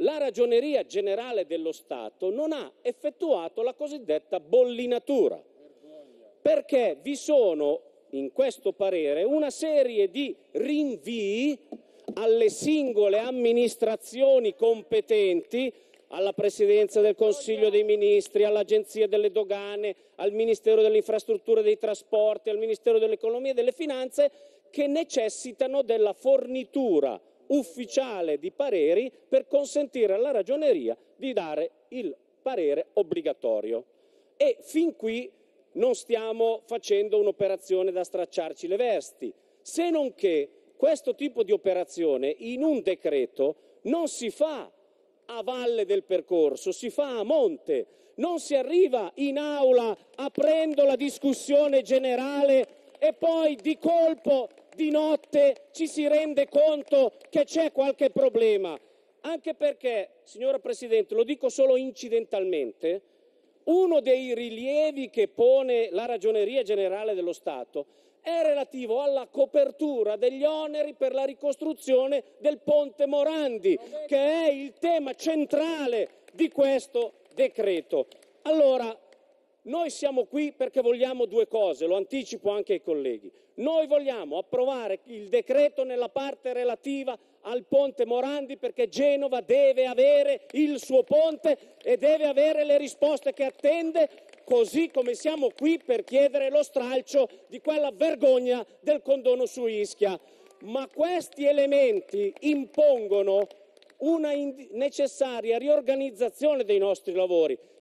la ragioneria generale dello Stato non ha effettuato la cosiddetta bollinatura, perché vi sono in questo parere una serie di rinvii alle singole amministrazioni competenti, alla Presidenza del Consiglio dei Ministri, all'Agenzia delle Dogane, al Ministero delle Infrastrutture e dei Trasporti, al Ministero dell'Economia e delle Finanze, che necessitano della fornitura ufficiale di pareri per consentire alla ragioneria di dare il parere obbligatorio. E fin qui non stiamo facendo un'operazione da stracciarci le vesti, se non che questo tipo di operazione in un decreto non si fa a valle del percorso, si fa a monte, non si arriva in aula aprendo la discussione generale e poi di colpo di notte ci si rende conto che c'è qualche problema. Anche perché, signora Presidente, lo dico solo incidentalmente, uno dei rilievi che pone la Ragioneria Generale dello Stato è relativo alla copertura degli oneri per la ricostruzione del ponte Morandi, che è il tema centrale di questo decreto. Allora, noi siamo qui perché vogliamo due cose, lo anticipo anche ai colleghi. Noi vogliamo approvare il decreto nella parte relativa al ponte Morandi perché Genova deve avere il suo ponte e deve avere le risposte che attende, così come siamo qui per chiedere lo stralcio di quella vergogna del condono su Ischia. Ma questi elementi impongono una necessaria riorganizzazione dei nostri lavori